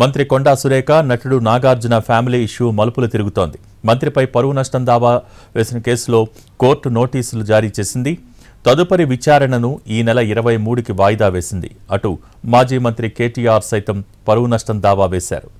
మంత్రి కొండా సురేఖ నటుడు Nagarjuna family issue మలుపులు తిరుగుతోంది మంత్రిపై పరువు నష్టం దావా వేసిన కేసులో కోర్టు నోటీసులు జారీ చేసింది తదుపరి విచారణను ఈ నెల ఇరవై మూడుకి వాయిదా వేసింది అటు మాజీ మంత్రి కేటీఆర్ సైతం పరువు నష్టం దావా వేశారు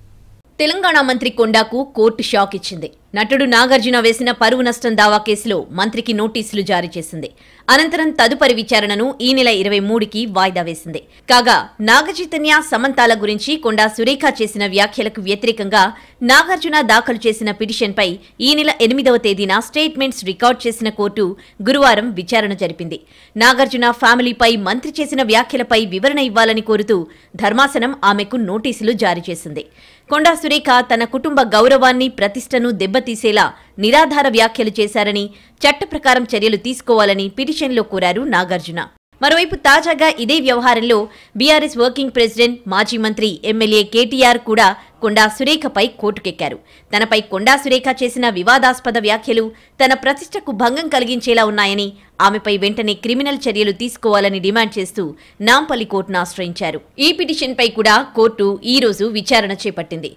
తెలంగాణ మంత్రి కొండాకు కోర్టు షాక్ ఇచ్చింది నటుడు నాగార్జున వేసిన పరువు నష్టం దావా కేసులో మంత్రికి నోటీసులు జారీ చేసింది అనంతరం తదుపరి విచారణను ఈ నెల ఇరవై మూడుకి వాయిదా వేసింది కాగా నాగచైతన్య సమంతాల గురించి కొండా సురేఖ చేసిన వ్యాఖ్యలకు వ్యతిరేకంగా నాగార్జున దాఖలు చేసిన పిటిషన్పై ఈ నెల ఎనిమిదవ తేదీన స్టేట్మెంట్స్ రికార్డ్ చేసిన కోర్టు గురువారం విచారణ జరిపింది నాగార్జున ఫ్యామిలీపై మంత్రి చేసిన వ్యాఖ్యలపై వివరణ ఇవ్వాలని కోరుతూ ధర్మాసనం ఆమెకు నోటీసులు జారీ చేసింది కొండా సురేఖ తన కుటుంబ గౌరవాన్ని ప్రతిష్టను దెబ్బ దెబ్బతీసేలా నిరాధార వ్యాఖ్యలు చేశారని చట్ట ప్రకారం చర్యలు తీసుకోవాలని పిటిషన్లో కోరారు నాగార్జున మరోవైపు తాజాగా ఇదే వ్యవహారంలో బీఆర్ఎస్ వర్కింగ్ ప్రెసిడెంట్ మాజీ మంత్రి ఎమ్మెల్యే కేటీఆర్ కూడా కొండా సురేఖపై కోర్టుకెక్కారు తనపై కొండా సురేఖ చేసిన వివాదాస్పద వ్యాఖ్యలు తన ప్రతిష్టకు భంగం కలిగించేలా ఉన్నాయని ఆమెపై వెంటనే క్రిమినల్ చర్యలు తీసుకోవాలని డిమాండ్ చేస్తూ నాంపల్లి కోర్టును ఆశ్రయించారు ఈ పిటిషన్పై కూడా కోర్టు ఈ రోజు విచారణ చేపట్టింది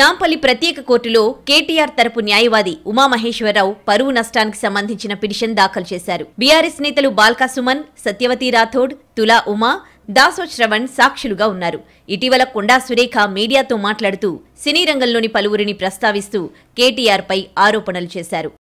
నాంపల్లి ప్రత్యేక కోర్టులో కేటీఆర్ తరపు న్యాయవాది ఉమామహేశ్వరరావు పరువు నష్టానికి సంబంధించిన పిటిషన్ దాఖలు చేశారు బీఆర్ఎస్ నేతలు బాల్కా సుమన్ సత్యవతి రాథోడ్ తులా ఉమా దాసోశ్రవణ్ సాక్షులుగా ఉన్నారు ఇటీవల కొండా సురేఖ మీడియాతో మాట్లాడుతూ సినీ రంగంలోని పలువురిని ప్రస్తావిస్తూ కేటీఆర్పై ఆరోపణలు చేశారు